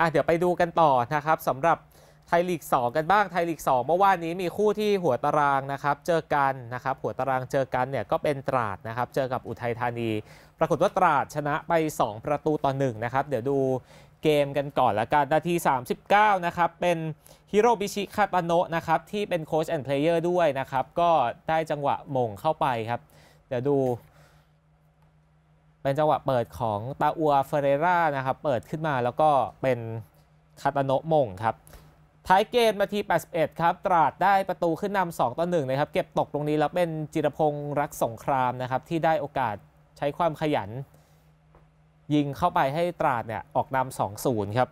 อ่ะเดี๋ยวไปดูกันต่อนะครับสำหรับไทยลีก 2 กันบ้างไทยลีก2เมื่อวานนี้มีคู่ที่หัวตารางนะครับเจอกันนะครับหัวตารางเจอกันเนี่ยก็เป็นตราดนะครับเจอกับอุทัยธานี ปรากฏว่าตราดชนะไป 2 ประตูต่อ 1 นะครับ เดี๋ยวดูเกมกันก่อนละกันนาที39 นะครับเป็นฮิโรบิชิคาตาโนะนะครับที่เป็นโค้ชแอนด์เพลเยอร์ด้วยนะครับ ก็ได้จังหวะมงเข้าไปครับเดี๋ยวดูเป็นจังหวะเปิดของตาอัวเฟเรรานะครับเปิดขึ้นมาแล้วก็เป็นคาตาโนมงครับ ท้ายเกมนาที 81 ครับ ตราดได้ประตูขึ้นนำ2ต่อ 1 นะครับ เก็บตกตรงนี้แล้วเป็นจิรพงศ์รักสงครามนะครับ ที่ได้โอกาสใช้ความขยัน ยิงเข้าไปให้ตราดเนี่ยออกนำ2-0ครับ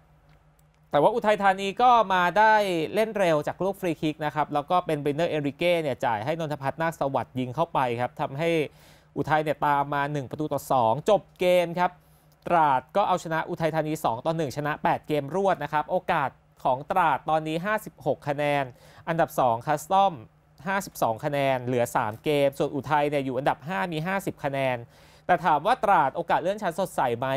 แต่ว่าอุทัยธานีก็มาได้เล่นเร็วจากลูกฟรีคิก นะครับแล้วก็เป็นเบนเนอร์เอริเก้เนี่ยจ่ายให้นนทพัฒน์นาคสวัสดิ์ยิงเข้าไปครับทำให้อุทัยเนี่ยตามมา 1 ประตูต่อ 2 จบเกมครับ ตราดก็เอาชนะอุทัยธานี2ต่อ 1 ชนะ 8 เกมรวดนะครับ โอกาสของตราดตอนนี้ 56 คะแนน อันดับ 2 คัสตอม 52 คะแนนเหลือ 3 เกม ส่วนอุทัยเนี่ยอยู่อันดับ 5 มี 50 คะแนน แต่ถามว่าตราดโอกาสเลื่อนชั้นสดใสไหม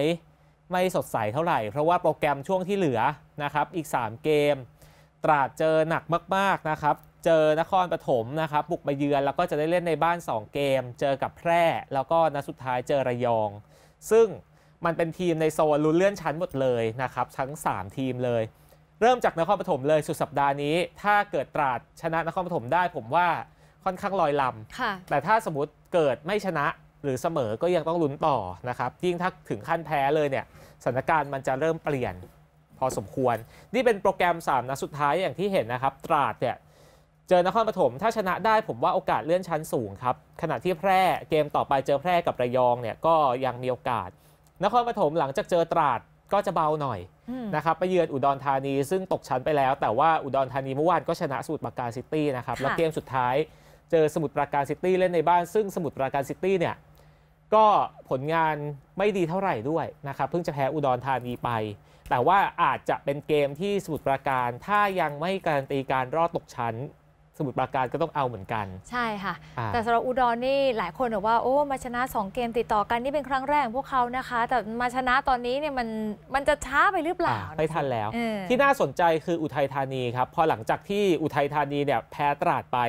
ไม่สดใสเท่าไหร่เพราะว่าโปรแกรมช่วงที่เหลือนะครับอีก 3 เกม ตราดเจอหนักมาก ๆนะครับเจอนครปฐมนะครับบุกไปเยือนแล้วก็จะได้เล่นในบ้าน 2 เกม เจอกับแพร่ แล้วก็นัดสุดท้ายเจอระยอง ซึ่งมันเป็นทีมในโซนลุ้นเลื่อนชั้นหมดเลยนะครับทั้ง 3 ทีมเลย เริ่มจากนครปฐมเลยสุดสัปดาห์นี้ ถ้าเกิดตราดชนะนครปฐมได้ผมว่าค่อนข้างลอยลำแต่ถ้าสมมติเกิดไม่ชนะหรือเสมอ ก็ยังต้องลุ้นต่อนะครับ ยิ่งถ้าถึงขั้นแพ้เลยเนี่ยสถานการณ์มันจะเริ่มเปลี่ยนพอสมควร นี่เป็นโปรแกรม 3นัดสุดท้ายอย่างที่เห็นนะครับ ตราดเนี่ยเจอนครปฐมถ้าชนะได้ผมว่าโอกาสเลื่อนชั้นสูงครับ ขณะที่แพร่เกมต่อไปเจอแพร่กับระยองเนี่ยก็ยังมีโอกาสนครปฐมหลังจากเจอตราดก็จะเบาหน่อยนะครับไปเยือนอุดรธานีซึ่งตกชั้นไปแล้ว แต่ว่าอุดรธานีเมื่อวานก็ชนะสมุทรปราการซิตี้นะครับแล้วเกมสุดท้ายเจอสมุทรปราการซิตี้เล่นในบ้าน ซึ่งสมุทรปราการซิตี้เนี่ยก็ผลงานไม่ดีเท่าไหร่ด้วยนะครับเพิ่งจะแพ้อุดรธานีไป แต่ว่าอาจจะเป็นเกมที่สมุทรปราการ ถ้ายังไม่การันตีการรอดตกชั้นสมุทรปราการก็ต้องเอาเหมือนกันใช่ค่ะแต่สำหรับอุดรนี่หลายคนบอกว่าโอ้ มาชนะ 2 เกมติดต่อกัน นี่เป็นครั้งแรกพวกเขานะคะแต่มาชนะตอนนี้เนี่ยมันมันจะช้าไปหรือเปล่า ไม่ทันแล้วที่น่าสนใจคืออุทัยธานีครับพอหลังจากที่อุทัยธานีเนี่ยแพ้ตราดไป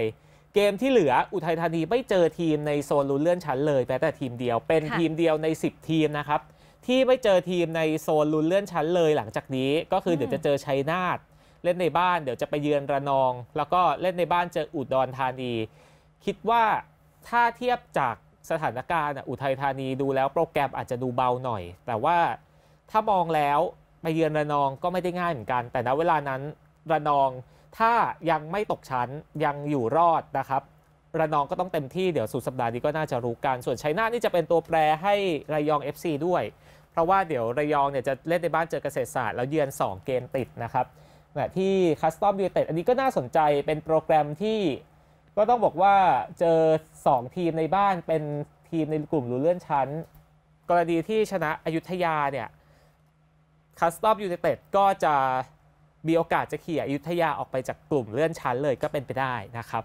เกมที่เหลืออุทัยธานีไม่เจอทีมในโซนลุ้นเลื่อนชั้นเลยแต่แต่ทีมเดียวเป็นทีมเดียวใน 10 ทีมนะครับที่ไม่เจอทีมในโซนลุ้นเลื่อนชั้นเลย หลังจากนี้ก็คือเดี๋ยวจะเจอชัยนาทเล่นในบ้านเดี๋ยวจะไปเยือนระนอง แล้วก็เล่นในบ้านเจออุดรธานี คิดว่าถ้าเทียบจากสถานการณ์ อุทัยธานีดูแล้วโปรแกรมอาจจะดูเบาหน่อย แต่ว่าถ้ามองแล้ว ไปเยือนระนองก็ไม่ได้ง่ายเหมือนกัน แต่ณเวลานั้นระนอง ถ้ายังไม่ตกชั้นยังอยู่รอดนะครับ ระนองก็ต้องเต็มที่เดี๋ยวสุดสัปดาห์นี้ก็น่าจะรู้กันส่วนชัยนาทนี่จะเป็นตัวแปรให้ระยอง FC ด้วย เพราะว่าเดี๋ยวระยองเนี่ยจะเล่นในบ้านเจอเกษตรศาสตร์ แล้วเยือน 2 เกมติดนะครับแมที่คัสตอมยูเต็ดอันนี้ก็น่าสนใจเป็นโปรแกรมที่ก็ต้องบอกว่าเจอ 2 ทีมในบ้านเป็นทีมในกลุ่มลุ้เลื่อนชั้น กรณีที่ชนะอยุธยาเนี่ยคัสตอมยูนเต็ดก็จะมีโอกาสจะเขี่ยอยุธยาออกไปจากกลุ่มเลื่อนชั้นเลยก็เป็นไปได้นะครับ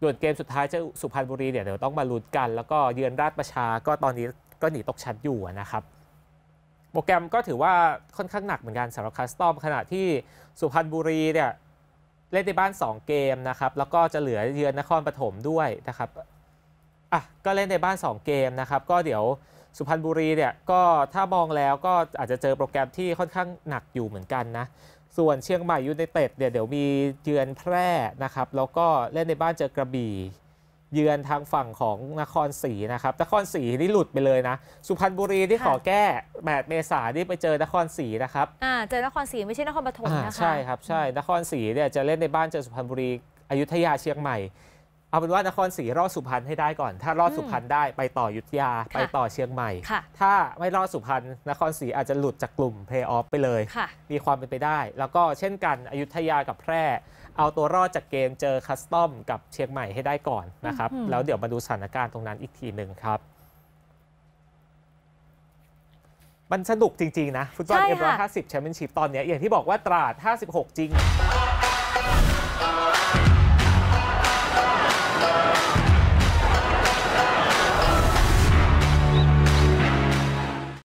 ส่วนเกมสุดท้ายเจะสุพรรณบุรีเนี่ยเดี๋ยวต้องมาลุ้นกันแล้วก็เยือนราชประชาก็ตอนนี้ก็หนีตกชั้นอยู่นะครับโปรแกรมก็ถือว่าค่อนข้างหนักเหมือนกันสำหรับคัสตอมขณะที่สุพรรณบุรีเนี่ยเล่นในบ้าน 2 เกมนะครับแล้วก็จะเหลือเยือนนครปฐมด้วยนะครับอ่ะก็เล่นในบ้าน2เกมนะครับก็เดี๋ยวสุพรรณบุรีเนี่ยก็ถ้ามองแล้วก็อาจจะเจอโปรแกรมที่ค่อนข้างหนักอยู่เหมือนกันนะส่วนเชียงใหม่ยูไนเต็ดเนี่ยเดี๋ยวมีเยือนแพร่นะครับแล้วก็เล่นในบ้านเจอกระบี่เยือนทางฝั่งของนครศรีนะครับ นครศรีนี่หลุดไปเลยนะ สุพรรณบุรีที่ขอแก้แบดเมษาทนี่ไปเจอนครศรีนะครับอ่าเจอนครศรีไม่ใช่นครปฐมนะคะ ใช่ครับใช่นครศรีเนี่ยจะเล่นในบ้านเจอสุพรรณบุรี อยุธยาเชียงใหม่เอาเป็นว่านครศรีรอดสุพรรณให้ได้ก่อนถ้ารอดสุพรรณได้ไปต่อยุทธยาไปต่อเชียงใหม่ ถ้าไม่รอดสุพรรณนครศรีอาจจะหลุดจากกลุ่มเพลย์ออฟไปเลย มีความเป็นไปได้ แล้วก็เช่นกันอยุธยากับแพร่ เอาตัวรอดจากเกมเจอคัสตอมกับเชียงใหม่ให้ได้ก่อนนะครับแล้วเดี๋ยวมาดูสถานการณ์ตรงนั้นอีกทีหนึ่งครับมันสนุกจริงๆนะฟุตบอลเอ็มร้อยห้าสิบแชมเปี้ยนชิพตอนนี้อย่างที่บอกว่าตราด56จริง